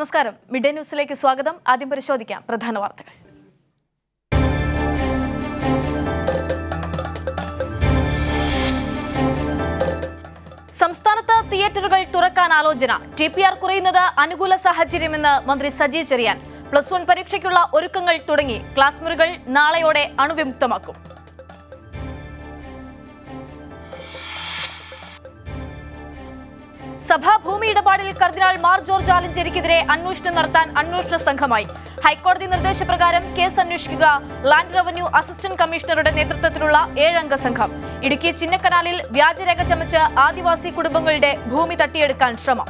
നമസ്കാരം മിഡ് ന്യൂസിലേക്ക് സ്വാഗതം ആദ്യം പരിശോധിക്കാം പ്രധാന വാർത്തകൾ സംസ്ഥാനത്ത് തിയേറ്ററുകൾ തുറക്കാൻ ആലോചന ടി പി ആർ കുറയുന്നത് അനുകൂല സാഹചര്യമെന്ന് മന്ത്രി സജി ചെറിയാൻ പ്ലസ് വൺ പരീക്ഷയ്ക്കുള്ള ഒരുക്കങ്ങൾ തുടങ്ങി ക്ലാസ് മുറികൾ നാളെയോടെ അണുവിമുക്തമാക്കും സഭാ ഭൂമി ഇടപാടിൽ കർദിനാൾ മാർ ജോർജ് ആലഞ്ചേരിക്കെതിരെ അന്വേഷണം നടത്താൻ അന്വേഷണ സംഘമായി ഹൈക്കോടതി നിർദ്ദേശപ്രകാരം കേസ് അന്വേഷിക്കുക ലാൻഡ് റവന്യൂ അസിസ്റ്റന്റ് കമ്മീഷണറുടെ നേതൃത്വത്തിലുള്ള ഏഴംഗ സംഘം ഇടുക്കി ചിന്നക്കനാലിൽ വ്യാജരേഖ ചമച്ച് ആദിവാസി കുടുംബങ്ങളുടെ ഭൂമി തട്ടിയെടുക്കാൻ ശ്രമം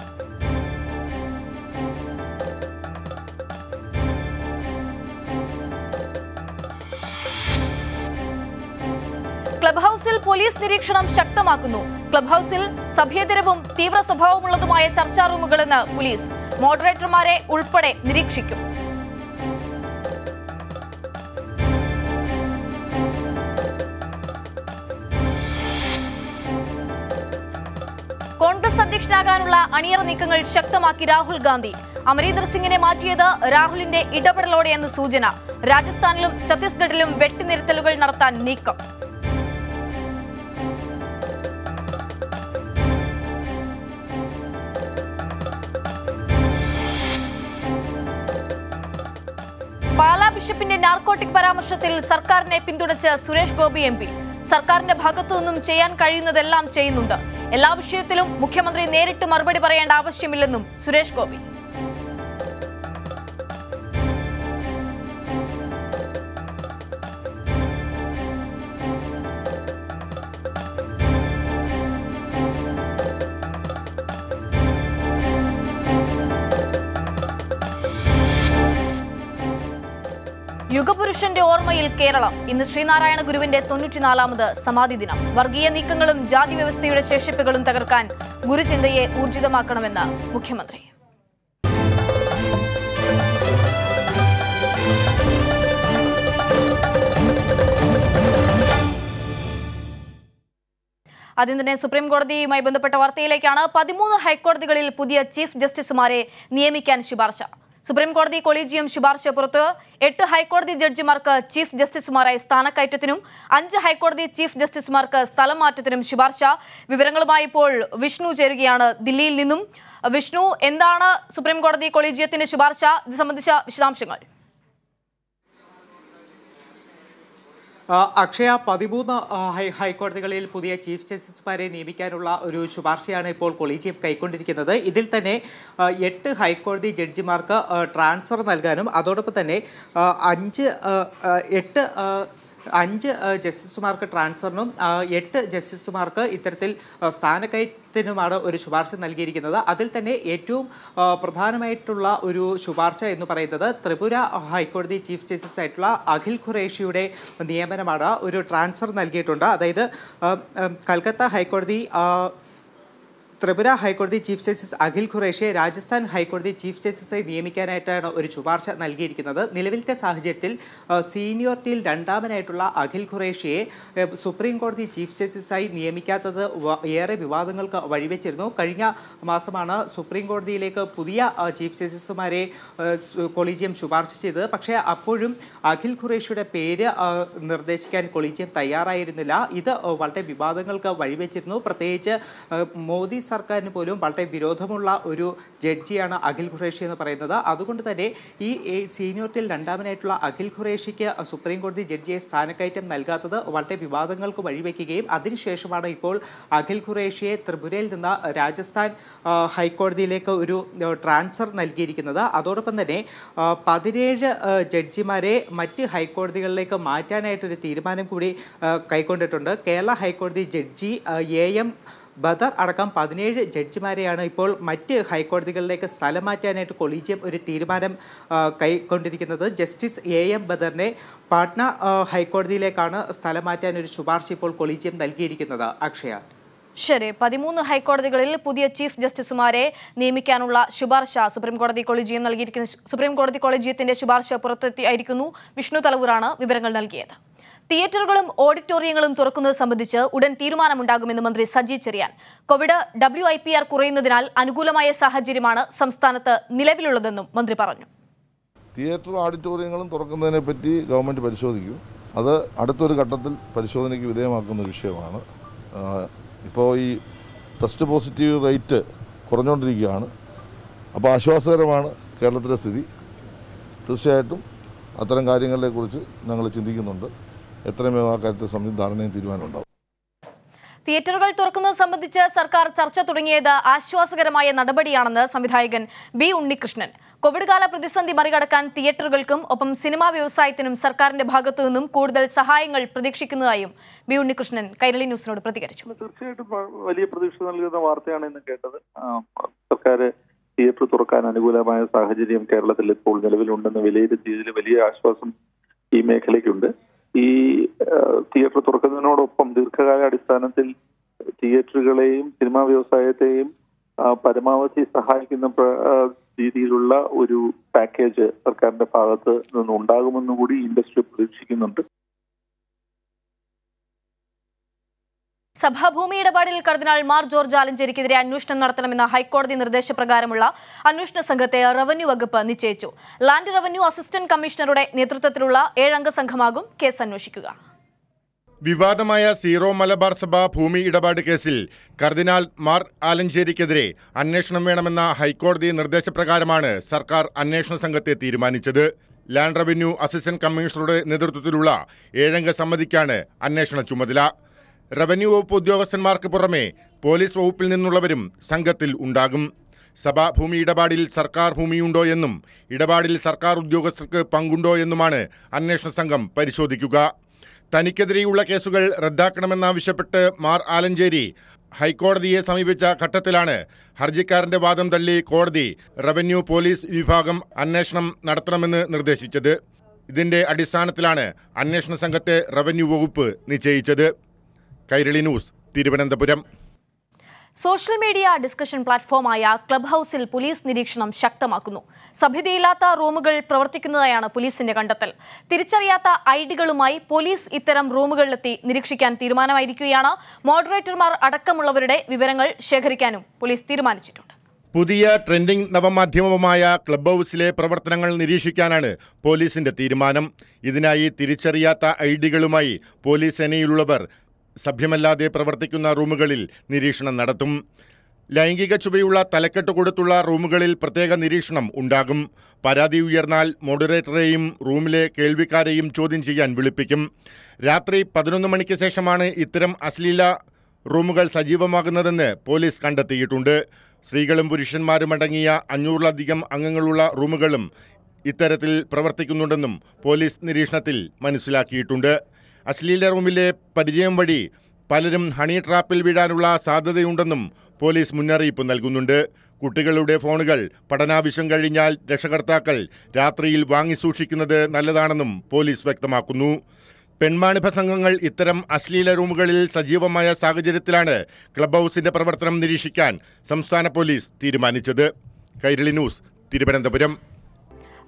ഹൗസിൽ പോലീസ് നിരീക്ഷണം ശക്തമാക്കുന്നു ക്ലബ് ഹൗസിൽ സഭ്യതരവും തീവ്ര സ്വഭാവമുള്ളതുമായ ചർച്ചാ റൂമുകളെന്ന് പോലീസ് മോഡറേറ്റർമാരെ ഉൾപ്പെടെ നിരീക്ഷിക്കും കോൺഗ്രസ് അധ്യക്ഷനാകാനുള്ള അണിയറ നീക്കങ്ങൾ ശക്തമാക്കി രാഹുൽ ഗാന്ധി അമരീന്ദർ സിംഗിനെ മാറ്റിയത് രാഹുലിന്റെ ഇടപെടലോടെയെന്ന് സൂചന രാജസ്ഥാനിലും ഛത്തീസ്ഗഡിലും വെട്ടിനിരുത്തലുകൾ നടത്താൻ നീക്കം ബിഷപ്പിന്റെ നാർക്കോട്ടിക് പരാമർശത്തിൽ സർക്കാരിനെ പിന്തുണച്ച് സുരേഷ് ഗോപി എം പി സർക്കാരിന്റെ ഭാഗത്തു നിന്നും ചെയ്യാൻ കഴിയുന്നതെല്ലാം ചെയ്യുന്നുണ്ട് എല്ലാ വിഷയത്തിലും മുഖ്യമന്ത്രി നേരിട്ട് മറുപടി പറയേണ്ട ആവശ്യമില്ലെന്നും സുരേഷ് ഗോപി യുഗപുരുഷന്റെ ഓർമ്മയിൽ കേരളം ഇന്ന് ശ്രീനാരായണ ഗുരുവിന്റെ തൊണ്ണൂറ്റിനാലാമത് സമാധി ദിനം വർഗീയ നീക്കങ്ങളും ജാതി വ്യവസ്ഥയുടെ ശേഷിപ്പുകളും തകർക്കാൻ ഗുരുചിന്തയെ ഊർജിതമാക്കണമെന്ന് മുഖ്യമന്ത്രി ആദ്യം തന്നെ സുപ്രീം കോടതിയുമായി ബന്ധപ്പെട്ട വാർത്തയിലേക്കാണ് പതിമൂന്ന് ഹൈക്കോടതികളിൽ പുതിയ ചീഫ് ജസ്റ്റിസുമാരെ നിയമിക്കാൻ ശുപാർശ സുപ്രീംകോടതി കൊളീജിയം ശുപാർശ പുറത്ത് എട്ട് ഹൈക്കോടതി ജഡ്ജിമാർക്ക് ചീഫ് ജസ്റ്റിസുമാരായി സ്ഥാനക്കയറ്റത്തിനും അഞ്ച് ഹൈക്കോടതി ചീഫ് ജസ്റ്റിസുമാർക്ക് സ്ഥലം മാറ്റത്തിനും ശുപാർശ വിവരങ്ങളുമായി ഇപ്പോൾ വിഷ്ണു ചേരുകയാണ് ദില്ലിയിൽ നിന്നും വിഷ്ണു എന്താണ് സുപ്രീംകോടതി കൊളീജിയത്തിന്റെ ശുപാർശ ഇത് സംബന്ധിച്ച വിശദാംശങ്ങൾ അക്ഷയ പതിമൂന്ന് ഹൈക്കോടതികളിൽ പുതിയ ചീഫ് ജസ്റ്റിസുമാരെ നിയമിക്കാനുള്ള ഒരു ശുപാർശയാണ് ഇപ്പോൾ കൊളീജിയം കൈക്കൊണ്ടിരിക്കുന്നത് ഇതിൽ തന്നെ എട്ട് ഹൈക്കോടതി ജഡ്ജിമാർക്ക് ട്രാൻസ്ഫർ നൽകാനും അതോടൊപ്പം തന്നെ അഞ്ച് എട്ട് അഞ്ച് ജസ്റ്റിസുമാർക്ക് ട്രാൻസ്ഫറിനും എട്ട് ജസ്റ്റിസുമാർക്ക് ഇത്തരത്തിൽ സ്ഥാനക്കയറ്റത്തിനുമാണ് ഒരു ശുപാർശ നൽകിയിരിക്കുന്നത് അതിൽ തന്നെ ഏറ്റവും പ്രധാനമായിട്ടുള്ള ഒരു ശുപാർശ എന്ന് പറയുന്നത് ത്രിപുര ഹൈക്കോടതി ചീഫ് ജസ്റ്റിസ് ആയിട്ടുള്ള അഖിൽ ഖുറേഷിയുടെ നിയമനമാണ് ഒരു ട്രാൻസ്ഫർ നൽകിയിട്ടുണ്ട് അതായത് കൽക്കത്ത ഹൈക്കോടതി ത്രിപുര ഹൈക്കോടതി ചീഫ് ജസ്റ്റിസ് അഖിൽ ഖുറേഷെ രാജസ്ഥാൻ ഹൈക്കോടതി ചീഫ് ജസ്റ്റിസായി നിയമിക്കാനായിട്ടാണ് ഒരു ശുപാർശ നൽകിയിരിക്കുന്നത് നിലവിലത്തെ സാഹചര്യത്തിൽ സീനിയോറിറ്റിയിൽ രണ്ടാമനായിട്ടുള്ള അഖിൽ ഖുറേഷിയെ സുപ്രീം കോടതി ചീഫ് ജസ്റ്റിസായി നിയമിക്കാത്തത് ഏറെ വിവാദങ്ങൾക്ക് വഴിവെച്ചിരുന്നു കഴിഞ്ഞ മാസമാണ് സുപ്രീം കോടതിയിലേക്ക് പുതിയ ചീഫ് ജസ്റ്റിസുമാരെ കൊളീജിയം ശുപാർശ ചെയ്തത് പക്ഷേ അപ്പോഴും അഖിൽ ഖുറേഷിയുടെ പേര് നിർദ്ദേശിക്കാൻ കൊളീജിയം തയ്യാറായിരുന്നില്ല ഇത് വളരെ വിവാദങ്ങൾക്ക് വഴിവെച്ചിരുന്നു പ്രത്യേകിച്ച് മോദി സർക്കാരിന് പോലും വളരെ വിരോധമുള്ള ഒരു ജഡ്ജിയാണ് അഖിൽ ഖുറേഷി എന്ന് പറയുന്നത് അതുകൊണ്ട് തന്നെ ഈ സീനിയോറിറ്റിയിൽ രണ്ടാമനായിട്ടുള്ള അഖിൽ ഖുറേഷിക്ക് സുപ്രീം കോടതി ജഡ്ജിയെ സ്ഥാനക്കയറ്റം നൽകാത്തത് വളരെ വിവാദങ്ങൾക്ക് വഴിവെക്കുകയും അതിനുശേഷമാണ് ഇപ്പോൾ അഖിൽ ഖുറേഷിയെ ത്രിപുരയിൽ നിന്ന് രാജസ്ഥാൻ ഹൈക്കോടതിയിലേക്ക് ഒരു ട്രാൻസ്ഫർ നൽകിയിരിക്കുന്നത് അതോടൊപ്പം തന്നെ പതിനേഴ് ജഡ്ജിമാരെ മറ്റ് ഹൈക്കോടതികളിലേക്ക് മാറ്റാനായിട്ടൊരു തീരുമാനം കൂടി കൈക്കൊണ്ടിട്ടുണ്ട് കേരള ഹൈക്കോടതി ജഡ്ജി എ എം ബദർ അടക്കം പതിനേഴ് ജഡ്ജിമാരെയാണ് ഇപ്പോൾ മറ്റ് ഹൈക്കോടതികളിലേക്ക് സ്ഥലം മാറ്റാനായിട്ട് കൊളീജിയം ഒരു തീരുമാനം കൈക്കൊണ്ടിരിക്കുന്നത് ജസ്റ്റിസ് എ എം ബദറിനെ പാട്ന ഹൈക്കോടതിയിലേക്കാണ് സ്ഥലം മാറ്റാൻ ഒരു ശുപാർശ ഇപ്പോൾ കൊളീജിയം നൽകിയിരിക്കുന്നത് അക്ഷയ ശരി പതിമൂന്ന് ഹൈക്കോടതികളിൽ പുതിയ ചീഫ് ജസ്റ്റിസുമാരെ നിയമിക്കാനുള്ള ശുപാർശ സുപ്രീംകോടതി കൊളീജിയം നൽകിയിരിക്കുന്ന സുപ്രീംകോടതി കൊളീജിയത്തിന്റെ ശുപാർശ പുറത്തെത്തിയായിരിക്കുന്നു വിഷ്ണു തലവൂരാണ് വിവരങ്ങൾ നൽകിയത് തിയേറ്ററുകളും ഓഡിറ്റോറിയങ്ങളും തുറക്കുന്നത് സംബന്ധിച്ച് ഉടൻ തീരുമാനമുണ്ടാകുമെന്ന് മന്ത്രി Saji Cheriyan covid W I P R കുറയുന്നതിനാൽ അനുകൂലമായ സാഹചര്യമാണ് സംസ്ഥാനത്ത് നിലവിലുള്ളതെന്നും മന്ത്രി പറഞ്ഞു തിയേറ്ററും ഓഡിറ്റോറിയങ്ങളും തുറക്കുന്നതിനെ പറ്റി ഗവൺമെന്റ് പരിശോധിക്കും അത് അടുത്തൊരു ഘട്ടത്തിൽ പരിശോധനയ്ക്ക് വിധേയമാക്കുന്ന വിഷയമാണ് ഇപ്പോൾ ഈ ടെസ്റ്റ് പോസിറ്റീവ് റേറ്റ് കുറഞ്ഞുകൊണ്ടിരിക്കുകയാണ് അപ്പോൾ ആശ്വാസകരമാണ് കേരളത്തിലെ സ്ഥിതി തീർച്ചയായിട്ടും അത്തരം കാര്യങ്ങളെക്കുറിച്ച് ഞങ്ങൾ ചിന്തിക്കുന്നുണ്ട് എത്രയും വേഗം ആ കാര്യത്തിൽ സംബന്ധിച്ച് ധാരണയും തീരുമാനമുണ്ടാവും തിയേറ്ററുകൾ തുറക്കുന്നത് സംബന്ധിച്ച് സർക്കാർ ചർച്ച തുടങ്ങിയത് ആശ്വാസകരമായ നടപടിയാണെന്ന് സംവിധായകൻ ബി ഉണ്ണികൃഷ്ണൻ കോവിഡ് കാല പ്രതിസന്ധി മറികടക്കാൻ തിയേറ്ററുകൾക്കും ഒപ്പം സിനിമാ വ്യവസായത്തിനും സർക്കാരിന്റെ ഭാഗത്തു നിന്നും കൂടുതൽ സഹായങ്ങൾ പ്രതീക്ഷിക്കുന്നതായും ബി ഉണ്ണികൃഷ്ണൻ കൈരളി ന്യൂസിനോട് പ്രതികരിച്ചു തീർച്ചയായിട്ടും വലിയ പ്രതീക്ഷ നൽകുന്ന വാർത്തയാണ് ഇന്ന് കേട്ടത് സർക്കാർ തിയേറ്റർ തുറക്കാൻ അനുകൂലമായ സാഹചര്യം കേരളത്തിൽ ഇപ്പോൾ നിലവിലുണ്ടെന്ന് വിലയിരുത്തിയതിൽ വലിയ ആശ്വാസം ഈ മേഖലയ്ക്കുണ്ട് ഈ തിയേറ്റർ തുറക്കുന്നതിനോടൊപ്പം ദീർഘകാല അടിസ്ഥാനത്തിൽ തിയേറ്ററുകളെയും സിനിമാ വ്യവസായത്തെയും പരമാവധി സഹായിക്കുന്ന രീതിയിലുള്ള ഒരു പാക്കേജ് സർക്കാരിന്റെ ഭാഗത്ത് നിന്നുണ്ടാകുമെന്നും കൂടി ഇൻഡസ്ട്രി പ്രതീക്ഷിക്കുന്നുണ്ട് സഭാഭൂമി ഇടപാടിൽ കർദിനാൾ മാർ ജോർജ് ആലഞ്ചേരിക്കെതിരെ അന്വേഷണം നടത്തണമെന്ന ഹൈക്കോടതി നിർദ്ദേശപ്രകാരമുള്ള അന്വേഷണ സംഘത്തെ റവന്യൂ വകുപ്പ് നിശ്ചയിച്ചു ലാൻഡ് റവന്യൂ അസിസ്റ്റന്റ് കമ്മീഷണറുടെ നേതൃത്വത്തിലുള്ള ഏഴംഗ സംഘമാകും കേസ് അന്വേഷിക്കുക വിവാദമായ സീറോ മലബാർ സഭ ഭൂമി ഇടപാട് കേസിൽ കർദിനാൾ മാർ ആലഞ്ചേരിക്കെതിരെ അന്വേഷണം വേണമെന്ന ഹൈക്കോടതി നിർദ്ദേശപ്രകാരമാണ് സർക്കാർ അന്വേഷണ സംഘത്തെ തീരുമാനിച്ചത് ലാൻഡ് റവന്യൂ അസിസ്റ്റന്റ് കമ്മീഷണറുടെ നേതൃത്വത്തിലുള്ള ഏഴംഗ സമിതിക്കാണ് അന്വേഷണ ചുമതല റവന്യൂ വകുപ്പ് ഉദ്യോഗസ്ഥന്മാർക്ക് പുറമെ പോലീസ് വകുപ്പിൽ നിന്നുള്ളവരും സംഘത്തിൽ ഉണ്ടാകും സഭാ ഭൂമി ഇടപാടിൽ സർക്കാർ ഭൂമിയുണ്ടോ എന്നും ഇടപാടിൽ സർക്കാർ ഉദ്യോഗസ്ഥർക്ക് പങ്കുണ്ടോ എന്നുമാണ് അന്വേഷണ സംഘം പരിശോധിക്കുക തനിക്കെതിരെയുള്ള കേസുകൾ റദ്ദാക്കണമെന്നാവശ്യപ്പെട്ട് മാർ ആലഞ്ചേരി ഹൈക്കോടതിയെ സമീപിച്ച ഘട്ടത്തിലാണ് ഹർജിക്കാരന്റെ വാദം തള്ളി കോടതി റവന്യൂ പോലീസ് വിഭാഗം അന്വേഷണം നടത്തണമെന്ന് നിർദ്ദേശിച്ചത് ഇതിന്റെ അടിസ്ഥാനത്തിലാണ് അന്വേഷണ സംഘത്തെ റവന്യൂ വകുപ്പ് നിശ്ചയിച്ചത് Kairali news Thiruvananthapuram social media discussion പ്ലാറ്റ്ഫോമായ ക്ലബ് ഹൌസിൽ പോലീസ് നിരീക്ഷണം ശക്തമാക്കുന്നു സഭ്യതയില്ലാത്ത റൂമുകൾ പ്രവർത്തിക്കുന്നതായാണ് പോലീസിന്റെ കണ്ടെത്തൽ തിരിച്ചറിയാത്ത ഐഡികളുമായി പോലീസ് ഇത്തരം റൂമുകളിലെത്തി നിരീക്ഷിക്കാൻ തീരുമാനമായിരിക്കുകയാണ് മോഡറേറ്റർമാർ അടക്കമുള്ളവരുടെ വിവരങ്ങൾ ശേഖരിക്കാനും പോലീസ് തീരുമാനിച്ചിട്ടുണ്ട് പുതിയ ട്രെൻഡിംഗ് നവമാധ്യമമായ ക്ലബ് ഹൗസിലെ പ്രവർത്തനങ്ങൾ നിരീക്ഷിക്കാനാണ് പോലീസിന്റെ തീരുമാനം ഇതിനായി തിരിച്ചറിയാത്ത ഐഡികളുമായി പോലീസ് സേനയിലുള്ളവർ സഭ്യമല്ലാതെ പ്രവർത്തിക്കുന്ന റൂമുകളിൽ നിരീക്ഷണം നടത്തും ലൈംഗിക ചുവയുള്ള തലക്കെട്ട് കൊടുത്തുള്ള റൂമുകളിൽ പ്രത്യേക നിരീക്ഷണം ഉണ്ടാകും പരാതി ഉയർന്നാൽ മോഡറേറ്ററെയും റൂമിലെ കേൾവിക്കാരെയും ചോദ്യം ചെയ്യാൻ വിളിപ്പിക്കും രാത്രി പതിനൊന്ന് മണിക്ക് ശേഷമാണ് ഇത്തരം അശ്ലീല റൂമുകൾ സജീവമാകുന്നതെന്ന് പോലീസ് കണ്ടെത്തിയിട്ടുണ്ട് സ്ത്രീകളും പുരുഷന്മാരും അടങ്ങിയ അഞ്ഞൂറിലധികം അംഗങ്ങളുള്ള റൂമുകളും ഇത്തരത്തിൽ പ്രവർത്തിക്കുന്നുണ്ടെന്നും പോലീസ് നിരീക്ഷണത്തിൽ മനസ്സിലാക്കിയിട്ടുണ്ട് അശ്ലീല റൂമിലെ പരിചയം വഴി പലരും ഹണി ട്രാപ്പിൽ വീഴാനുള്ള സാധ്യതയുണ്ടെന്നും പോലീസ് മുന്നറിയിപ്പ് നൽകുന്നുണ്ട് കുട്ടികളുടെ ഫോണുകൾ പഠനാവശ്യം കഴിഞ്ഞാൽ രക്ഷകർത്താക്കൾ രാത്രിയിൽ വാങ്ങി സൂക്ഷിക്കുന്നത് നല്ലതാണെന്നും പോലീസ് വ്യക്തമാക്കുന്നു പെൺമാണിഭ സംഘങ്ങൾ ഇത്തരം അശ്ലീല റൂമുകളിൽ സജീവമായ സാഹചര്യത്തിലാണ് ക്ലബ് ഹൗസിന്റെ പ്രവർത്തനം നിരീക്ഷിക്കാൻ സംസ്ഥാന പോലീസ് തീരുമാനിച്ചത് കൈരളി ന്യൂസ് തിരുവനന്തപുരം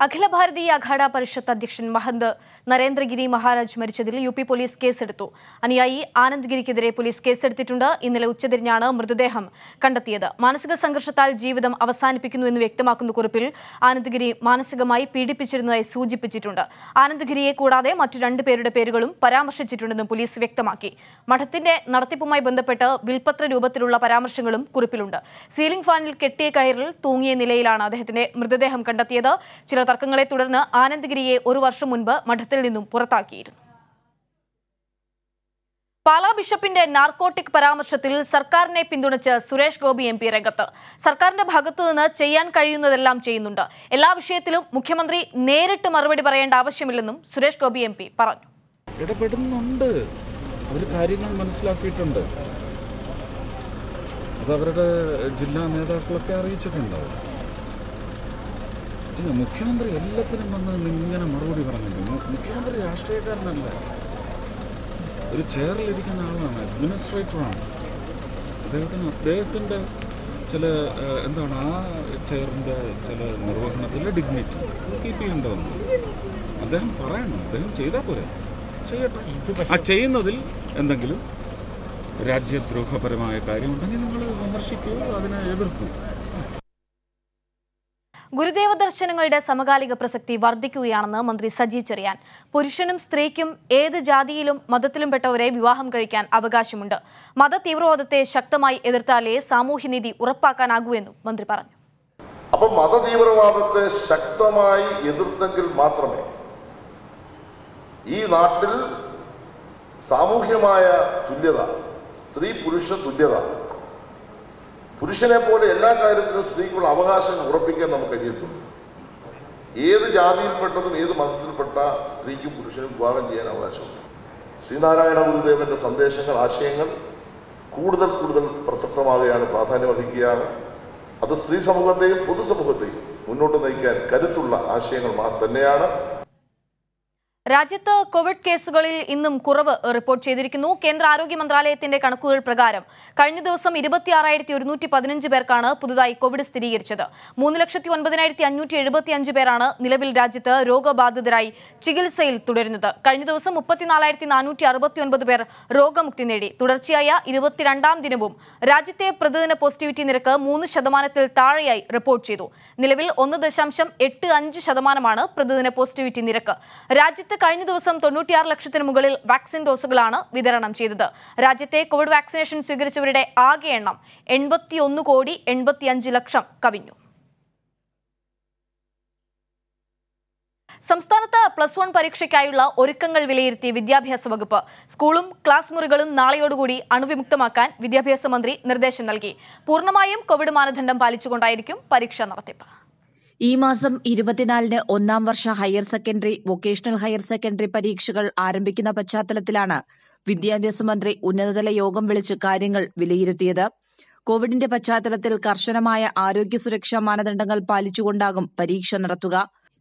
അഖില ഭാരതീയ അഖാഡ പരിഷത്ത് അധ്യക്ഷൻ മഹന്ത് നരേന്ദ്രഗിരി മഹാരാജ് മരിച്ചതിൽ യു പി പോലീസ് കേസെടുത്തു അനുയായി ആനന്ദ്ഗിരിക്കെതിരെ പോലീസ് കേസെടുത്തിട്ടുണ്ട് ഇന്നലെ ഉച്ചതിരിഞ്ഞാണ് മൃതദേഹം കണ്ടെത്തിയത് മാനസിക സംഘർഷത്താൽ ജീവിതം അവസാനിപ്പിക്കുന്നു എന്ന് വ്യക്തമാക്കുന്ന കുറിപ്പിൽ ആനന്ദ്ഗിരി മാനസികമായി പീഡിപ്പിച്ചിരുന്നതായി സൂചിപ്പിച്ചിട്ടുണ്ട് ആനന്ദ്ഗിരിയെ കൂടാതെ മറ്റു രണ്ടു പേരുടെ പേരുകളും പരാമർശിച്ചിട്ടുണ്ടെന്നും പോലീസ് വ്യക്തമാക്കി മഠത്തിന്റെ നടത്തിപ്പുമായി ബന്ധപ്പെട്ട് വിൽപത്ര രൂപത്തിലുള്ള പരാമർശങ്ങളും കുറിപ്പിലുണ്ട് സീലിംഗ് ഫാനിൽ കെട്ടിയ കയറിൽ തൂങ്ങിയ നിലയിലാണ് അദ്ദേഹത്തിന്റെ മൃതദേഹം കണ്ടെത്തിയത് ചില തർക്കങ്ങളെ തുടർന്ന് ആനന്ദഗിരിയെ ഒരു വർഷം മുൻപ് മഠത്തിൽ നിന്നും പുറത്താക്കിയിരുന്നു പാലാ ബിഷപ്പിന്റെ നാർക്കോട്ടിക് പരാമർശത്തിൽ സർക്കാരിനെ പിന്തുണച്ച് സുരേഷ് ഗോപി എം പി രംഗത്ത് സർക്കാരിന്റെ ഭാഗത്തു നിന്ന് ചെയ്യാൻ കഴിയുന്നതെല്ലാം ചെയ്യുന്നുണ്ട് എല്ലാ വിഷയത്തിലും മുഖ്യമന്ത്രി നേരിട്ട് മറുപടി പറയേണ്ട ആവശ്യമില്ലെന്നും സുരേഷ് ഗോപി എം പി പറഞ്ഞു ഇടപെടുന്നുണ്ട് കാര്യങ്ങൾ മനസ്സിലാക്കിയിട്ടുണ്ട് അത് അവരുടെ ജില്ലാ നേതാക്കളൊക്കെ അറിയിച്ചിട്ടുണ്ടാവും പിന്നെ മുഖ്യമന്ത്രി എല്ലാത്തിനും വന്ന് ഇങ്ങനെ മറുപടി പറഞ്ഞിരുന്നു മുഖ്യമന്ത്രി രാഷ്ട്രീയക്കാരനല്ല ഒരു ചെയറിലിരിക്കുന്ന ആളാണ് അഡ്മിനിസ്ട്രേറ്ററാണ് അദ്ദേഹത്തിന് അദ്ദേഹത്തിൻ്റെ ചില എന്താണ് ആ ചെയറിൻ്റെ ചില നിർവഹണത്തിലെ ഡിഗ്നിറ്റി കീപ്പ് ചെയ്യേണ്ടതാണ് അദ്ദേഹം പറയണം അദ്ദേഹം ചെയ്താൽ പോരെ ചെയ്യട്ടെ ആ ചെയ്യുന്നതിൽ എന്തെങ്കിലും രാജ്യദ്രോഹപരമായ കാര്യമുണ്ടെങ്കിൽ നിങ്ങൾ വിമർശിക്കുകയോ അതിനെ എതിർക്കും ഗുരുദേവ ദർശനങ്ങളുടെ സമകാലിക പ്രസക്തി വർദ്ധിക്കുകയാണെന്ന് മന്ത്രി സജി ചെറിയാൻ പുരുഷനും സ്ത്രീക്കും ഏത് ജാതിയിലും മതത്തിലും പെട്ടവരെ വിവാഹം കഴിക്കാൻ അവകാശമുണ്ട് മത തീവ്രവാദത്തെ ശക്തമായി എതിർത്താലേ സാമൂഹ്യനീതി ഉറപ്പാക്കാനാകൂ എന്നും മന്ത്രി പറഞ്ഞു അപ്പൊ മത തീവ്രവാദത്തെ ശക്തമായി എതിർത്തെങ്കിൽ മാത്രമേ ഈ നാട്ടിൽ സാമൂഹ്യമായ തുല്യത സ്ത്രീ പുരുഷ തുല്യത പുരുഷനെ പോലെ എല്ലാ കാര്യത്തിലും സ്ത്രീക്കുള്ള അവകാശങ്ങൾ ഉറപ്പിക്കാൻ നമുക്ക് കഴിയത്തുള്ളൂ ഏത് ജാതിയിൽപ്പെട്ടതും ഏത് മതത്തിൽപ്പെട്ട സ്ത്രീക്കും പുരുഷനും വിവാഹം ചെയ്യാൻ അവകാശമുണ്ട് ശ്രീനാരായണ ഗുരുദേവന്റെ സന്ദേശങ്ങൾ ആശയങ്ങൾ കൂടുതൽ കൂടുതൽ പ്രാധാന്യം പ്രാധാന്യമർഹിക്കുകയാണ് അത് സ്ത്രീ സമൂഹത്തെയും പൊതുസമൂഹത്തെയും മുന്നോട്ട് നയിക്കാൻ കരുത്തുള്ള ആശയങ്ങൾ തന്നെയാണ് രാജ്യത്ത് കോവിഡ് കേസുകളിൽ ഇന്നും കുറവ് റിപ്പോർട്ട് ചെയ്തിരിക്കുന്നു കേന്ദ്ര ആരോഗ്യ മന്ത്രാലയത്തിന്റെ കണക്കുകൾ പ്രകാരം കഴിഞ്ഞ ദിവസം ഇരുപത്തിയാറായിരത്തി ഒരുന്നൂറ്റി പതിനഞ്ച് പേർക്കാണ് പുതുതായി കോവിഡ് സ്ഥിരീകരിച്ചത് മൂന്ന് ലക്ഷത്തി ഒൻപതിനായിരത്തി അഞ്ഞൂറ്റി എഴുപത്തി അഞ്ച് പേരാണ് നിലവിൽ രാജ്യത്ത് രോഗബാധിതരായി ചികിത്സയിൽ തുടരുന്നത് കഴിഞ്ഞ ദിവസം മുപ്പത്തിനാലായിരത്തി നാനൂറ്റി അറുപത്തി ഒൻപത് പേർ രോഗമുക്തി നേടി തുടർച്ചയായ ഇരുപത്തിരണ്ടാം ദിനവും രാജ്യത്തെ പ്രതിദിന പോസിറ്റിവിറ്റി നിരക്ക് മൂന്ന് ശതമാനത്തിൽ താഴെയായി റിപ്പോർട്ട് ചെയ്തു നിലവിൽ ഒന്ന് ദശാംശം എട്ട് അഞ്ച് ശതമാനമാണ് പ്രതിദിന പോസിറ്റിവിറ്റി നിരക്ക് രാജ്യത്ത് രാജ്യത്ത് കഴിഞ്ഞ ദിവസം തൊണ്ണൂറ്റിയാറ് ലക്ഷത്തിന് മുകളിൽ വാക്സിൻ ഡോസുകളാണ് വിതരണം ചെയ്തത് രാജ്യത്തെ കോവിഡ് വാക്സിനേഷൻ സ്വീകരിച്ചവരുടെ ആകെ എണ്ണം എൺപത്തിയൊന്ന് കോടി എൺപത്തിയഞ്ച് ലക്ഷം കവിഞ്ഞു സംസ്ഥാനത്ത് പ്ലസ് വൺ പരീക്ഷയ്ക്കായുള്ള ഒരുക്കങ്ങൾ വിലയിരുത്തി വിദ്യാഭ്യാസ വകുപ്പ് സ്കൂളും ക്ലാസ് മുറികളും നാളെയോടുകൂടി അണുവിമുക്തമാക്കാൻ വിദ്യാഭ്യാസ മന്ത്രി നിർദ്ദേശം നൽകി പൂർണ്ണമായും കോവിഡ് മാനദണ്ഡം പാലിച്ചുകൊണ്ടായിരിക്കും പരീക്ഷ നടത്തിപ്പ് ഈ മാസം ഇരുപത്തിനാലിന് ഒന്നാം വർഷ higher secondary vocational higher secondary പരീക്ഷകൾ ആരംഭിക്കുന്ന പശ്ചാത്തലത്തിലാണ് വിദ്യാഭ്യാസ മന്ത്രി ഉന്നതതല യോഗം വിളിച്ച് കാര്യങ്ങൾ വിലയിരുത്തിയത് കോവിഡിന്റെ പശ്ചാത്തലത്തിൽ കർശനമായ ആരോഗ്യ സുരക്ഷാ മാനദണ്ഡങ്ങൾ പാലിച്ചുകൊണ്ടാകും പരീക്ഷ നടത്തുക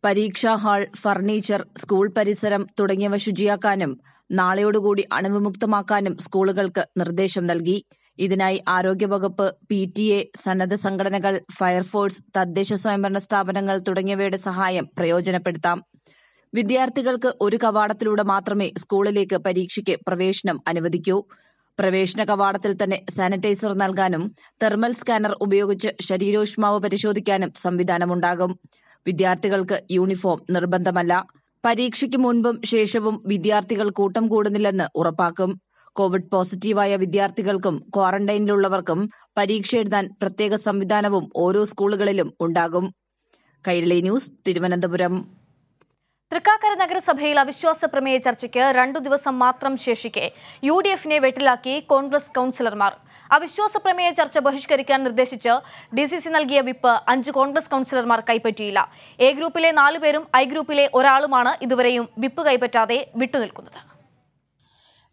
പരീക്ഷാ ഹാൾ ഫർണിച്ചർ സ്കൂൾ പരിസരം തുടങ്ങിയവ ശുചിയാക്കാനും നാളെയോടുകൂടി അണുവിമുക്തമാക്കാനും സ്കൂളുകൾക്ക് നിർദ്ദേശം നൽകി ഇതിനായി ആരോഗ്യവകുപ്പ് പി ടി എ സന്നദ്ധ സംഘടനകൾ ഫയർഫോഴ്സ് തദ്ദേശ സ്വയംഭരണ സ്ഥാപനങ്ങൾ തുടങ്ങിയവയുടെ സഹായം പ്രയോജനപ്പെടുത്താം വിദ്യാർത്ഥികൾക്ക് ഒരു കവാടത്തിലൂടെ മാത്രമേ സ്കൂളിലേക്ക് പരീക്ഷയ്ക്ക് പ്രവേശനം അനുവദിക്കൂ പ്രവേശന കവാടത്തിൽ തന്നെ സാനിറ്റൈസർ നൽകാനും തെർമൽ സ്കാനർ ഉപയോഗിച്ച് ശരീരോഷ്മാവ് പരിശോധിക്കാനും സംവിധാനമുണ്ടാകും വിദ്യാർത്ഥികൾക്ക് യൂണിഫോം നിർബന്ധമല്ല പരീക്ഷയ്ക്ക് മുൻപും ശേഷവും വിദ്യാർത്ഥികൾ കൂട്ടം കൂടുന്നില്ലെന്ന് ഉറപ്പാക്കും കോവിഡ് പോസിറ്റീവായ വിദ്യാർത്ഥികൾക്കും ക്വാറന്റൈനിലുള്ളവർക്കും പരീക്ഷ എഴുതാൻ പ്രത്യേക സംവിധാനവും ഓരോ സ്കൂളുകളിലും ഉണ്ടാകും കൈരളി ന്യൂസ് തിരുവനന്തപുരം തൃക്കാക്കര നഗരസഭയിൽ അവിശ്വാസ പ്രമേയ ചർച്ചയ്ക്ക് രണ്ടു ദിവസം മാത്രം ശേഷിക്കെ യു ഡി എഫിനെ വെട്ടിലാക്കി കോൺഗ്രസ് കൌൺസിലർമാർ അവിശ്വാസ പ്രമേയ ചർച്ച ബഹിഷ്കരിക്കാൻ നിർദ്ദേശിച്ച് ഡി സി സി നൽകിയ വിപ്പ് അഞ്ച് കോൺഗ്രസ് കൌൺസിലർമാർ കൈപ്പറ്റിയില്ല എ ഗ്രൂപ്പിലെ നാലുപേരും ഐ ഗ്രൂപ്പിലെ ഒരാളുമാണ് ഇതുവരെയും വിപ്പ് കൈപ്പറ്റാതെ വിട്ടുനിൽക്കുന്നത്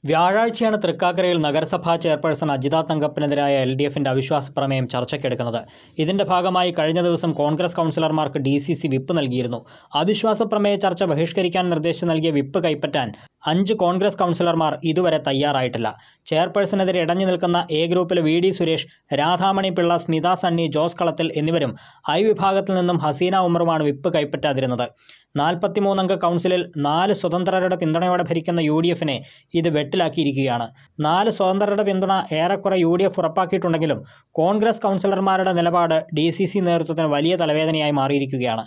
വ്യാഴാഴ്ചയാണ് തൃക്കാക്കരയിൽ നഗരസഭാ ചെയർപേഴ്സൺ അജിത തങ്കപ്പനെതിരായ എൽ ഡി എഫിന്റെ അവിശ്വാസ പ്രമേയം ചർച്ചയ്ക്കെടുക്കുന്നത് ഇതിന്റെ ഭാഗമായി കഴിഞ്ഞ ദിവസം കോൺഗ്രസ് കൗൺസിലർമാർക്ക് ഡി സി സി വിപ്പ് നൽകിയിരുന്നു അവിശ്വാസ പ്രമേയ ചർച്ച ബഹിഷ്കരിക്കാൻ നിർദ്ദേശം നൽകിയ വിപ്പ് കൈപ്പറ്റാൻ അഞ്ച് കോൺഗ്രസ് കൗൺസിലർമാർ ഇതുവരെ തയ്യാറായിട്ടില്ല ചെയർപേഴ്സണെതിരെ ഇടഞ്ഞു നിൽക്കുന്ന എ ഗ്രൂപ്പിലെ വി ഡി സുരേഷ് രാധാമണി പിള്ള സ്മിത സണ്ണി ജോസ് കളത്തിൽ എന്നിവരും ഐ വിഭാഗത്തിൽ നിന്നും ഹസീന ഉമറുമാണ് വിപ്പ് കൈപ്പറ്റാതിരുന്നത് നാൽപ്പത്തിമൂന്നംഗ കൗൺസിലിൽ നാല് സ്വതന്ത്രരുടെ പിന്തുണയോടെ ഭരിക്കുന്ന യു ഡി എഫിനെ ഇത് വെട്ടിൽ നടപ്പിലാക്കിയിരിക്കുകയാണ് നാല് സ്വതന്ത്രരുടെ പിന്തുണ ഏറെക്കുറെ യു ഡി എഫ് ഉറപ്പാക്കിയിട്ടുണ്ടെങ്കിലും കോൺഗ്രസ് കൗൺസിലർമാരുടെ നിലപാട് ഡി സി സി നേതൃത്വത്തിന് വലിയ തലവേദനയായി മാറിയിരിക്കുകയാണ്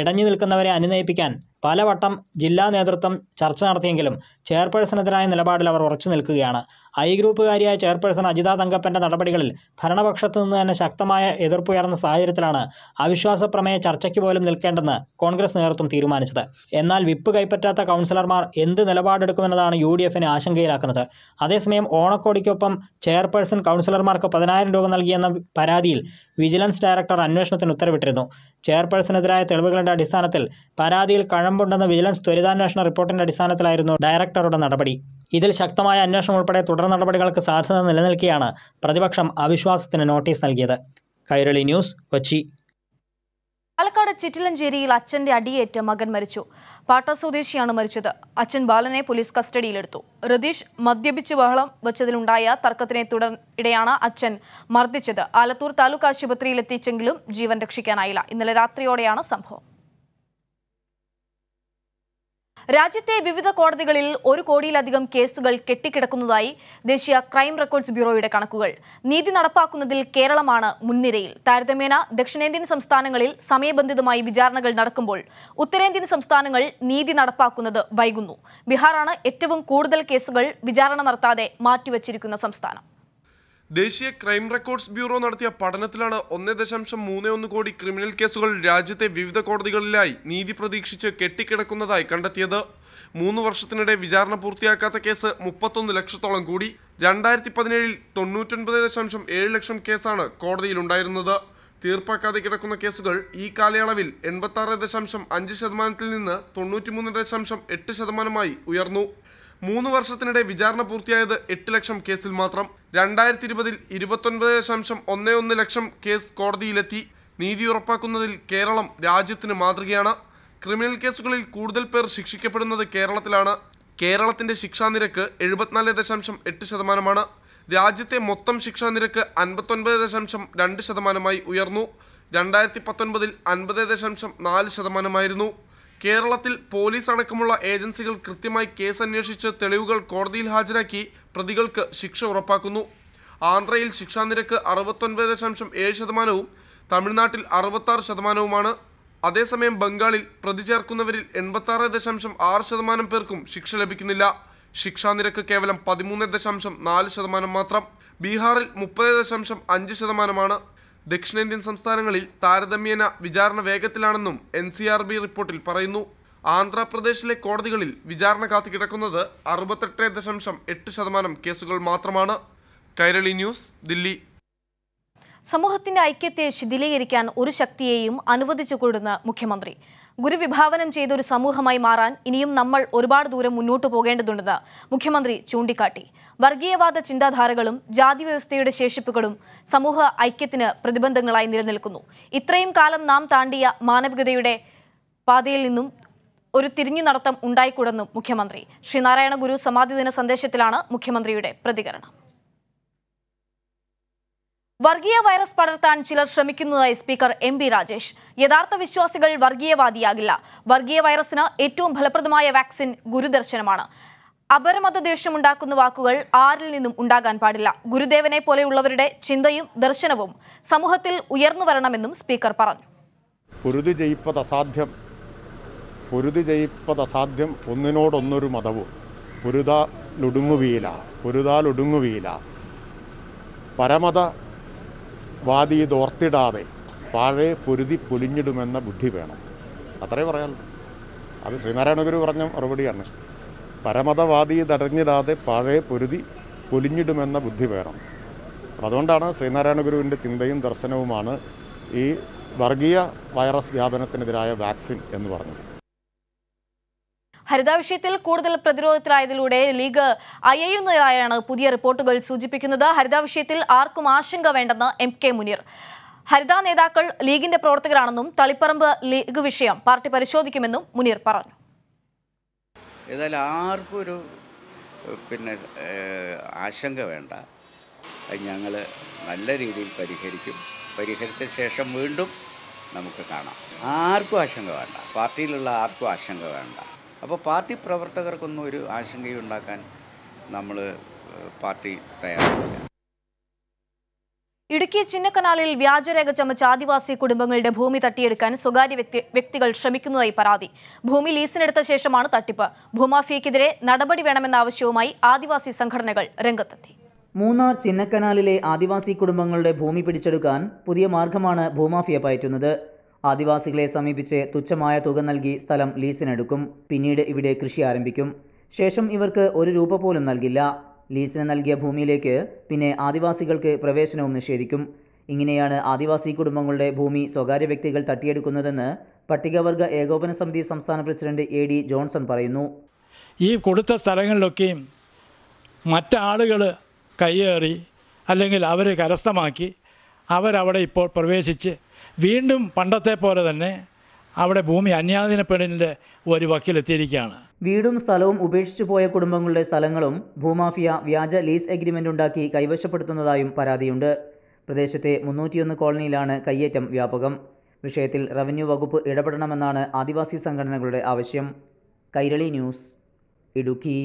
ഇടഞ്ഞു നിൽക്കുന്നവരെ അനുനയിപ്പിക്കാൻ പലവട്ടം ജില്ലാ നേതൃത്വം ചർച്ച നടത്തിയെങ്കിലും ചെയർപേഴ്സണെതിരായ നിലപാടിൽ അവർ ഉറച്ചു നിൽക്കുകയാണ് ഐ ഗ്രൂപ്പുകാരിയായ ചെയർപേഴ്സൺ അജിത തങ്കപ്പൻ്റെ നടപടികളിൽ ഭരണപക്ഷത്തു നിന്ന് തന്നെ ശക്തമായ എതിർപ്പുയർന്ന സാഹചര്യത്തിലാണ് അവിശ്വാസ പ്രമേയ ചർച്ചയ്ക്ക് പോലും നിൽക്കേണ്ടെന്ന് കോൺഗ്രസ് നേതൃത്വം തീരുമാനിച്ചത് എന്നാൽ വിപ്പ് കൈപ്പറ്റാത്ത കൗൺസിലർമാർ എന്ത് നിലപാടെടുക്കുമെന്നതാണ് യു ഡി എഫിനെ ആശങ്കയിലാക്കുന്നത് അതേസമയം ഓണക്കോടിക്കൊപ്പം ചെയർപേഴ്സൺ കൗൺസിലർമാർക്ക് പതിനായിരം രൂപ നൽകിയെന്ന പരാതിയിൽ വിജിലൻസ് ഡയറക്ടർ അന്വേഷണത്തിന് ഉത്തരവിട്ടിരുന്നു ചെയർപേഴ്സണെതിരായ തെളിവുകളുടെ അടിസ്ഥാനത്തിൽ പരാതിയിൽ കഴമ്പുണ്ടെന്ന വിജിലൻസ് ത്വരിതാന്വേഷണ റിപ്പോർട്ടിന്റെ അടിസ്ഥാനത്തിലായിരുന്നു ഡയറക്ടറുടെ നടപടി ഇതിൽ ശക്തമായ അന്വേഷണം ഉൾപ്പെടെ തുടർ നടപടികൾക്ക് സാധ്യത നിലനിൽക്കെയാണ് പ്രതിപക്ഷം അവിശ്വാസത്തിന് നോട്ടീസ് നൽകിയത് കൈരളി ന്യൂസ് കൊച്ചി പാലക്കാട് ചിറ്റിലഞ്ചേരിയിൽ അച്ഛന്റെ അടിയേറ്റ് മകൻ മരിച്ചു പാട്ട സ്വദേശിയാണ് മരിച്ചത് അച്ഛൻ ബാലനെ പോലീസ് കസ്റ്റഡിയിലെടുത്തു റതീഷ് മദ്യപിച്ച് ബഹളം വച്ചതിലുണ്ടായ തർക്കത്തിനെ തുടർടെയാണ് അച്ഛൻ മർദ്ദിച്ചത് ആലത്തൂർ താലൂക്ക് ആശുപത്രിയിലെത്തിച്ചെങ്കിലും ജീവൻ രക്ഷിക്കാനായില്ല ഇന്നലെ രാത്രിയോടെയാണ് സംഭവം രാജ്യത്തെ വിവിധ കോടതികളിൽ ഒരു കോടിയിലധികം കേസുകൾ കെട്ടിക്കിടക്കുന്നതായി ദേശീയ ക്രൈം റെക്കോർഡ്സ് ബ്യൂറോയുടെ കണക്കുകൾ നീതി നടപ്പാക്കുന്നതിൽ കേരളമാണ് മുൻനിരയിൽ താരതമ്യേന ദക്ഷിണേന്ത്യൻ സംസ്ഥാനങ്ങളിൽ സമയബന്ധിതമായി വിചാരണകൾ നടക്കുമ്പോൾ ഉത്തരേന്ത്യൻ സംസ്ഥാനങ്ങൾ നീതി നടപ്പാക്കുന്നത് വൈകുന്നു ബീഹാറാണ് ഏറ്റവും കൂടുതൽ കേസുകൾ വിചാരണ നടത്താതെ മാറ്റിവച്ചിരിക്കുന്ന സംസ്ഥാനം ദേശീയ ക്രൈം റെക്കോർഡ്സ് ബ്യൂറോ നടത്തിയ പഠനത്തിലാണ് ഒന്ന് ദശാംശം മൂന്ന് ഒന്ന് കോടി ക്രിമിനൽ കേസുകൾ രാജ്യത്തെ വിവിധ കോടതികളിലായി നീതി പ്രതീക്ഷിച്ച് കെട്ടിക്കിടക്കുന്നതായി കണ്ടെത്തിയത് മൂന്ന് വർഷത്തിനിടെ വിചാരണ പൂർത്തിയാക്കാത്ത കേസ് മുപ്പത്തൊന്ന് ലക്ഷത്തോളം കൂടി രണ്ടായിരത്തി പതിനേഴിൽ തൊണ്ണൂറ്റൊൻപത് ദശാംശം ഏഴ് ലക്ഷം കേസാണ് കോടതിയിലുണ്ടായിരുന്നത് തീർപ്പാക്കാതെ കിടക്കുന്ന കേസുകൾ ഈ കാലയളവിൽ എൺപത്തി ആറ് ദശാംശം അഞ്ച് ശതമാനത്തിൽ നിന്ന് തൊണ്ണൂറ്റിമൂന്ന് ദശാംശം എട്ട് ശതമാനമായി ഉയർന്നു മൂന്ന് വർഷത്തിനിടെ വിചാരണ പൂർത്തിയായത് എട്ട് ലക്ഷം കേസിൽ മാത്രം രണ്ടായിരത്തി ഇരുപതിൽ ഇരുപത്തൊൻപത് ദശാംശം ഒന്ന് ഒന്ന് ലക്ഷം കേസ് കോടതിയിലെത്തി നീതി ഉറപ്പാക്കുന്നതിൽ കേരളം രാജ്യത്തിന് മാതൃകയാണ് ക്രിമിനൽ കേസുകളിൽ കൂടുതൽ പേർ ശിക്ഷിക്കപ്പെടുന്നത് കേരളത്തിലാണ് കേരളത്തിന്റെ ശിക്ഷാ നിരക്ക് എഴുപത്തിനാല് ദശാംശം എട്ട് ശതമാനമാണ് രാജ്യത്തെ മൊത്തം ശിക്ഷാ നിരക്ക് അൻപത്തൊൻപത് ദശാംശം രണ്ട് ശതമാനമായി ഉയർന്നു രണ്ടായിരത്തി പത്തൊൻപതിൽ അൻപത് ദശാംശം നാല് ശതമാനമായിരുന്നു കേരളത്തിൽ പോലീസ് അടക്കമുള്ള ഏജൻസികൾ കൃത്യമായി കേസ് അന്വേഷിച്ച് തെളിവുകൾ കോടതിയിൽ ഹാജരാക്കി പ്രതികൾക്ക് ശിക്ഷ ഉറപ്പാക്കുന്നു ആന്ധ്രയിൽ ശിക്ഷാനിരക്ക് അറുപത്തൊൻപത് ദശാംശം ഏഴ് ശതമാനവും തമിഴ്നാട്ടിൽ അറുപത്താറ് ശതമാനവുമാണ് അതേസമയം ബംഗാളിൽ പ്രതി ചേർക്കുന്നവരിൽ എൺപത്താറ് ദശാംശം ആറ് ശതമാനം പേർക്കും ശിക്ഷ ലഭിക്കുന്നില്ല ശിക്ഷാനിരക്ക് കേവലം പതിമൂന്ന് ദശാംശം നാല് ശതമാനം മാത്രം ബീഹാറിൽ മുപ്പത് ദശാംശം അഞ്ച് ശതമാനമാണ് ദക്ഷിണേന്ത്യൻ സംസ്ഥാനങ്ങളിൽ താരതമ്യേന വിചാരണ വേഗത്തിലാണെന്നും എൻ സി ആർ ബി റിപ്പോർട്ടിൽ പറയുന്നു ആന്ധ്രാപ്രദേശിലെ കോടതികളിൽ വിചാരണ കാത്തു കിടക്കുന്നത് അറുപത്തെട്ട് ദശാംശം എട്ട് ശതമാനം കേസുകൾ മാത്രമാണ് കൈരളി ന്യൂസ് ദില്ലി സമൂഹത്തിന്റെ ഐക്യത്തെ ശിഥിലീകരിക്കാൻ ഒരു ശക്തിയെയും അനുവദിച്ചുകൊടുന്ന മുഖ്യമന്ത്രി ഗുരുവിഭാവനം ചെയ്ത ഒരു സമൂഹമായി മാറാൻ ഇനിയും നമ്മൾ ഒരുപാട് ദൂരം മുന്നോട്ടു പോകേണ്ടതുണ്ടെന്ന് മുഖ്യമന്ത്രി ചൂണ്ടിക്കാട്ടി വർഗീയവാദ ചിന്താധാരകളും ജാതി വ്യവസ്ഥയുടെ ശേഷിപ്പുകളും സമൂഹ ഐക്യത്തിന് പ്രതിബന്ധങ്ങളായി നിലനിൽക്കുന്നു ഇത്രയും കാലം നാം താണ്ടിയ മാനവികതയുടെ പാതയിൽ നിന്നും ഒരു തിരിഞ്ഞു നടത്തം ഉണ്ടായിക്കൂടെന്നും മുഖ്യമന്ത്രി ശ്രീനാരായണ ഗുരു സമാധി ദിന സന്ദേശത്തിലാണ് മുഖ്യമന്ത്രിയുടെ പ്രതികരണം വർഗീയ വൈറസ് പടർത്താൻ ചിലർ ശ്രമിക്കുന്നതായി സ്പീക്കർ എം ബി രാജേഷ് യഥാർത്ഥ വിശ്വാസികൾ വർഗീയവാദിയാകില്ല വർഗീയ വൈറസിന് ഏറ്റവും ഫലപ്രദമായ വാക്സിൻ ഗുരുദർശനമാണ് അപരമത ദേഷ്യമുണ്ടാക്കുന്ന വാക്കുകൾ ആരിൽ നിന്നും ഉണ്ടാകാൻ പാടില്ല ഗുരുദേവനെ പോലെയുള്ളവരുടെ ചിന്തയും ദർശനവും സമൂഹത്തിൽ ഉയർന്നു വരണമെന്നും സ്പീക്കർ പറഞ്ഞു പൊരുതി ജയിപ്പത് അസാധ്യം പൊരുതി ജയിപ്പത് അസാധ്യം ഒന്നിനോടൊന്നൊരു മതവും പൊരുതാലൊടുങ്ങുവീല പൊരുതാലൊടുങ്ങുവീല പരമത വാദി ഇതോർത്തിടാതെ പാഴേ പൊരുതി പൊലിഞ്ഞിടുമെന്ന ബുദ്ധി വേണം അത്രേ പറയാനുള്ളൂ അത് ശ്രീനാരായണ ഗുരു പറഞ്ഞ മറുപടിയാണ് പരമതവാദിയെ തടഞ്ഞിടാതെ പഴയ പൊരുതി പൊലിഞ്ഞിടുമെന്ന ബുദ്ധി വേണം അതുകൊണ്ടാണ് ശ്രീനാരായണ ഗുരുവിൻ്റെ ചിന്തയും ദർശനവുമാണ് ഈ വർഗീയ വൈറസ് വ്യാപനത്തിനെതിരായ വാക്സിൻ എന്ന് പറഞ്ഞത് ഹരിത വിഷയത്തിൽ കൂടുതൽ പ്രതിരോധത്തിലായതിലൂടെ ലീഗ് അയയുന്നതായാണ് പുതിയ റിപ്പോർട്ടുകൾ സൂചിപ്പിക്കുന്നത് ഹരിത വിഷയത്തിൽ ആർക്കും ആശങ്ക വേണ്ടെന്ന് എം കെ മുനീർ ഹരിത നേതാക്കൾ ലീഗിന്റെ പ്രവർത്തകരാണെന്നും തളിപ്പറമ്പ് ലീഗ് വിഷയം പാർട്ടി പരിശോധിക്കുമെന്നും മുനീർ പറഞ്ഞു ഏതായാലും ആർക്കും ഒരു പിന്നെ ആശങ്ക വേണ്ട ഞങ്ങൾ നല്ല രീതിയിൽ പരിഹരിക്കും പരിഹരിച്ച ശേഷം വീണ്ടും നമുക്ക് കാണാം ആർക്കും ആശങ്ക വേണ്ട പാർട്ടിയിലുള്ള ആർക്കും ആശങ്ക വേണ്ട അപ്പോൾ പാർട്ടി പ്രവർത്തകർക്കൊന്നും ഒരു ആശങ്കയുണ്ടാക്കാൻ നമ്മൾ പാർട്ടി തയ്യാറാക്കുക ഇടുക്കി ചിന്നക്കനാലിൽ വ്യാജരേഖ ചമച്ച ആദിവാസി കുടുംബങ്ങളുടെ ഭൂമി തട്ടിയെടുക്കാൻ സ്വകാര്യ വ്യക്തികൾ ശ്രമിക്കുന്നതായി പരാതി ഭൂമി ലീസിനെടുത്ത ശേഷമാണ് തട്ടിപ്പ് ഭൂമാഫിയക്കെതിരെ നടപടി വേണമെന്ന ആവശ്യവുമായി ആദിവാസി സംഘടനകൾ രംഗത്തെത്തി മൂന്നാർ ചിന്നക്കനാലിലെ ആദിവാസി കുടുംബങ്ങളുടെ ഭൂമി പിടിച്ചെടുക്കാൻ പുതിയ മാർഗമാണ് ഭൂമാഫിയ പയറ്റുന്നത് ആദിവാസികളെ സമീപിച്ച് തുച്ഛമായ തുക നൽകി സ്ഥലം ലീസിനെടുക്കും പിന്നീട് ഇവിടെ കൃഷി ആരംഭിക്കും ശേഷം ഇവർക്ക് ഒരു രൂപ പോലും നൽകില്ല ലീസിന് നൽകിയ ഭൂമിയിലേക്ക് പിന്നെ ആദിവാസികൾക്ക് പ്രവേശനവും നിഷേധിക്കും ഇങ്ങനെയാണ് ആദിവാസി കുടുംബങ്ങളുടെ ഭൂമി സ്വകാര്യ വ്യക്തികൾ തട്ടിയെടുക്കുന്നതെന്ന് പട്ടികവർഗ ഏകോപന സമിതി സംസ്ഥാന പ്രസിഡന്റ് എ ഡി ജോൺസൺ പറയുന്നു ഈ കൊടുത്ത സ്ഥലങ്ങളിലൊക്കെയും മറ്റാളുകൾ കയ്യേറി അല്ലെങ്കിൽ അവർ കരസ്ഥമാക്കി അവരവിടെ ഇപ്പോൾ പ്രവേശിച്ച് വീണ്ടും പണ്ടത്തെ പോലെ തന്നെ അവിടെ ഭൂമി അന്യാധീനപ്പെടലിൻ്റെ ഒരു വക്കീലെത്തിയിരിക്കുകയാണ് വീടും സ്ഥലവും ഉപേക്ഷിച്ചു പോയ കുടുംബങ്ങളുടെ സ്ഥലങ്ങളും ഭൂമാഫിയ വ്യാജ ലീസ് എഗ്രിമെൻ്റ് ഉണ്ടാക്കി കൈവശപ്പെടുത്തുന്നതായും പരാതിയുണ്ട് പ്രദേശത്തെ മുന്നൂറ്റിയൊന്ന് കോളനിയിലാണ് കയ്യേറ്റം വ്യാപകം വിഷയത്തിൽ റവന്യൂ വകുപ്പ് ഇടപെടണമെന്നാണ് ആദിവാസി സംഘടനകളുടെ ആവശ്യം കൈരളി ന്യൂസ് ഇടുക്കി